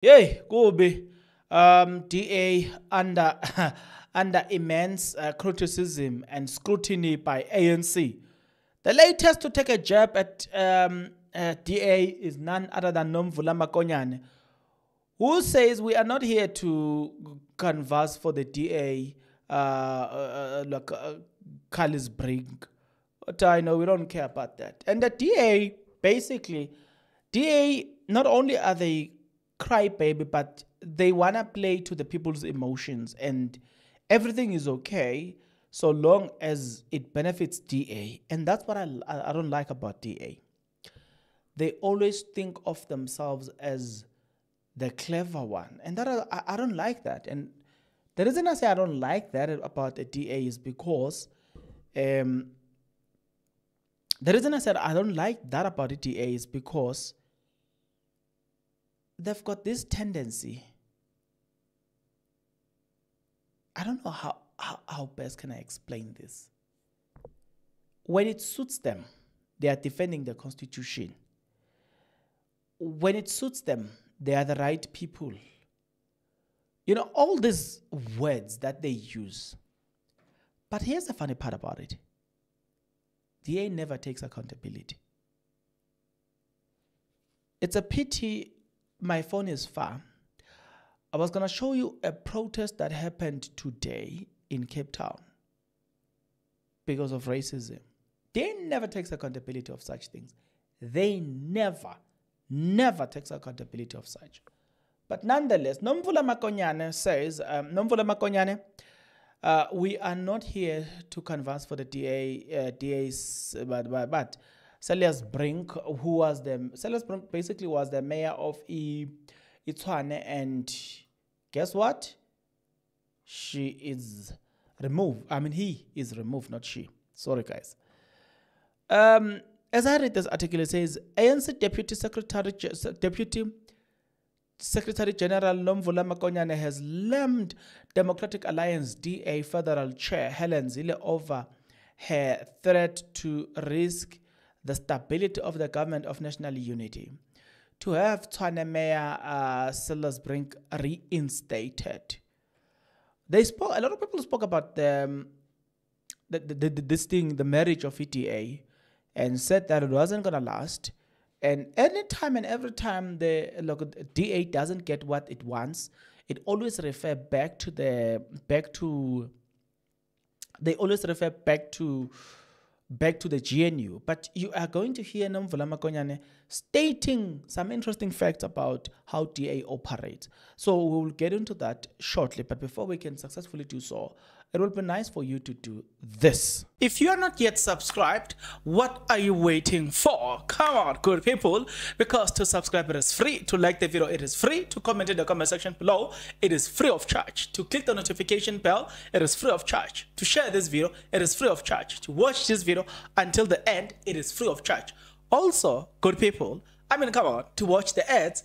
yay kubi. Um, DA under under immense uh, criticism and scrutiny by ANC. The latest to take a jab at um, uh, DA is none other than Nomvula Makonyane, who says we are not here to converse for the DA, uh, uh, uh, like uh, Brink. But I know we don't care about that. And the DA, basically, DA, not only are they crybaby, but they wanna play to the people's emotions and everything is okay so long as it benefits DA. And that's what I, I don't like about DA. They always think of themselves as the clever one. And that I, I don't like that. And the reason I say I don't like that about the DA is because um, the reason I said I don't like that about the DA is because they've got this tendency. I don't know how, how, how best can I explain this. When it suits them, they are defending the constitution. When it suits them, they are the right people. You know, all these words that they use. But here's the funny part about it the A never takes accountability. It's a pity my phone is far. I was going to show you a protest that happened today in Cape Town because of racism. They never takes accountability of such things. They never, never takes accountability of such. But nonetheless, Nomvula Makonyane says, um, Nomvula Makonyane, uh, we are not here to converse for the DA, uh, DA's, but, but, but Celius Brink, who was the Celius Brink basically was the mayor of I, and guess what? She is removed. I mean, he is removed, not she. Sorry, guys. Um, as I read this article, it says ANC Deputy Secretary Deputy Secretary General Nomvula Makonyane has lammed Democratic Alliance DA Federal Chair Helen Zille over her threat to risk the stability of the government of national unity, to have Tshwane Mayor uh, Brink reinstated. They spoke. A lot of people spoke about the, um, the, the, the this thing, the marriage of ETA, and said that it wasn't gonna last. And any time and every time the look, DA doesn't get what it wants, it always refer back to the back to. They always refer back to back to the GNU, but you are going to hear Nomvula Makonyane stating some interesting facts about how DA operates. So we will get into that shortly, but before we can successfully do so, it would be nice for you to do this. If you are not yet subscribed, what are you waiting for? Come on, good people, because to subscribe it is free, to like the video it is free, to comment in the comment section below it is free of charge, to click the notification bell it is free of charge, to share this video it is free of charge, to watch this video until the end it is free of charge. Also, good people, I mean come on, to watch the ads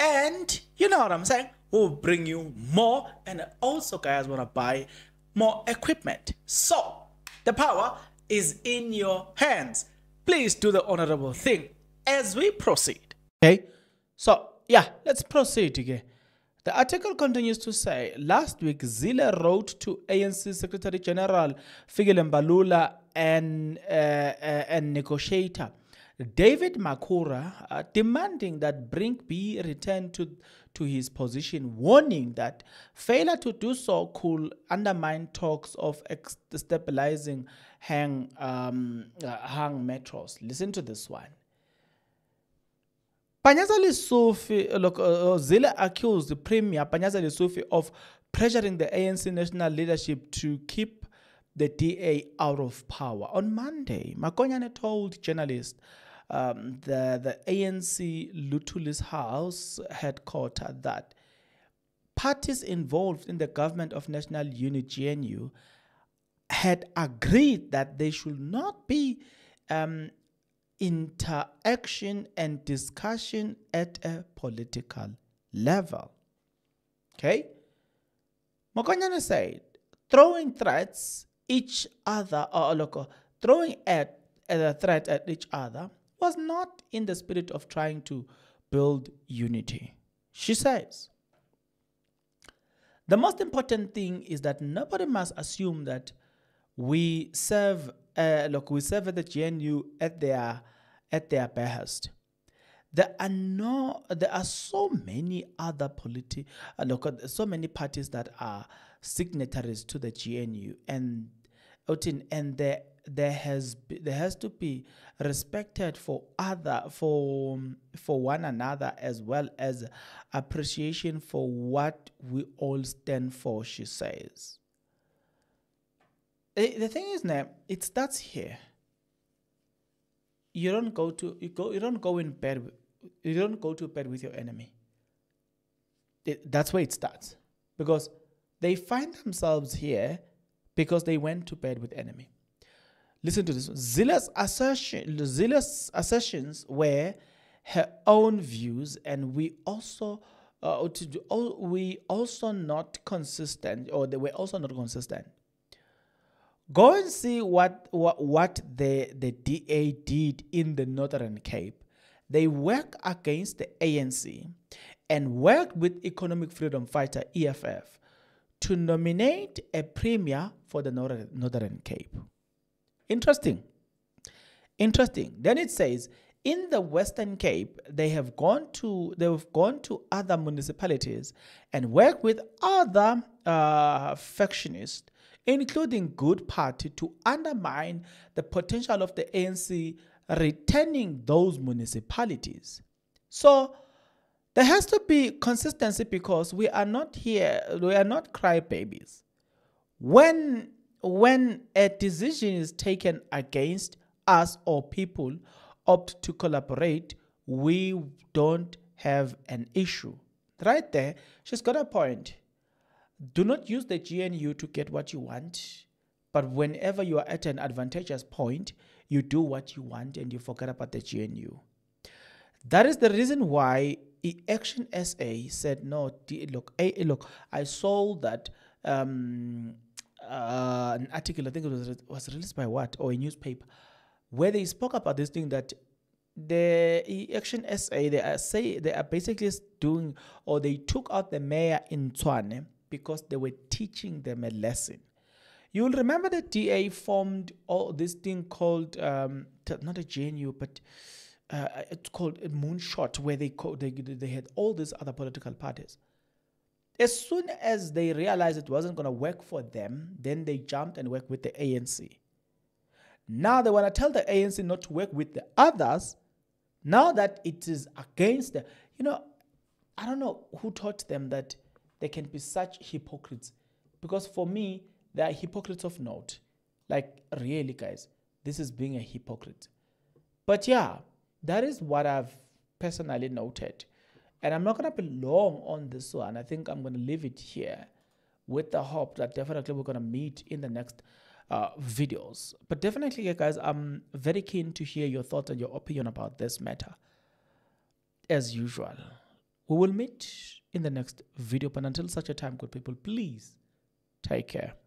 and you know what I'm saying? We'll bring you more, and also, guys, want to buy more equipment. So, the power is in your hands. Please do the honorable thing as we proceed. Okay, so yeah, let's proceed again. The article continues to say, last week, Zille wrote to ANC Secretary General Figile Mbalula and uh, uh, and negotiator David Makura uh, demanding that Brink be returned to, to his position, warning that failure to do so could undermine talks of stabilizing Hang, um, uh, hang metros. Listen to this one. Panyaza Lesufi, uh, look, uh, uh Zila accused the Premier Panyaza Lesufi of pressuring the ANC national leadership to keep the DA out of power. On Monday, Makonyane told journalists um, the, the ANC Lutulis House headquarters that parties involved in the government of national unity GNU had agreed that there should not be um, interaction and discussion at a political level. Okay? Mokonyane said, throwing threats each other, or look, throwing at, at a threat at each other was not in the spirit of trying to build unity. She says, The most important thing is that nobody must assume that we serve, uh, look, we serve at the GNU at their, at their behest. There are no, there are so many other politi, uh, look, so many parties that are signatories to the GNU, and and their there has be, there has to be respected for other for for one another as well as appreciation for what we all stand for she says eh, the, thing is now it starts here you don't go to you go you don't go in bed you don't go to bed with your enemy it, that's where it starts because they find themselves here because they went to bed with enemy Listen to this. Zealous, assertion, zealous assertions were her own views, and we also uh, do, oh, we also not consistent, or they were also not consistent. Go and see what what, what the, the DA did in the Northern Cape. They worked against the ANC and worked with economic freedom fighter EFF to nominate a premier for the Northern, Northern Cape. Interesting. Interesting. Then it says, in the Western Cape, they have gone to they've gone to other municipalities and work with other uh, factionists, including Good Party, to undermine the potential of the ANC retaining those municipalities. So there has to be consistency because we are not here, we are not crybabies. When when a decision is taken against us or people opt to collaborate, we don't have an issue. Right there, she's got a point. Do not use the GNU to get what you want, but whenever you are at an advantageous point, you do what you want and you forget about the GNU. That is the reason why Action SA said, no, look, look I saw that um, uh, an article, I think it was, re- was released by what, or a newspaper, where they spoke about this thing that the Action SA, they are, say, they are basically doing, or they took out the mayor in Tswane because they were teaching them a lesson. You'll remember the DA formed all this thing called, um, not a GNU but uh, it's called a moonshot, where they, co- they, they had all these other political parties. As soon as they realized it wasn't going to work for them, then they jumped and worked with the ANC. Now they want to tell the ANC not to work with the others. Now that it is against them, you know, I don't know who taught them that they can be such hypocrites. Because for me, they are hypocrites of note. Like, really, guys, this is being a hypocrite. But yeah, that is what I've personally noted. And I'm not going to be long on this one. I think I'm going to leave it here with the hope that definitely we're going to meet in the next uh, videos. But definitely, guys, I'm very keen to hear your thoughts and your opinion about this matter. As usual, we will meet in the next video. But until such a time, good people, please take care.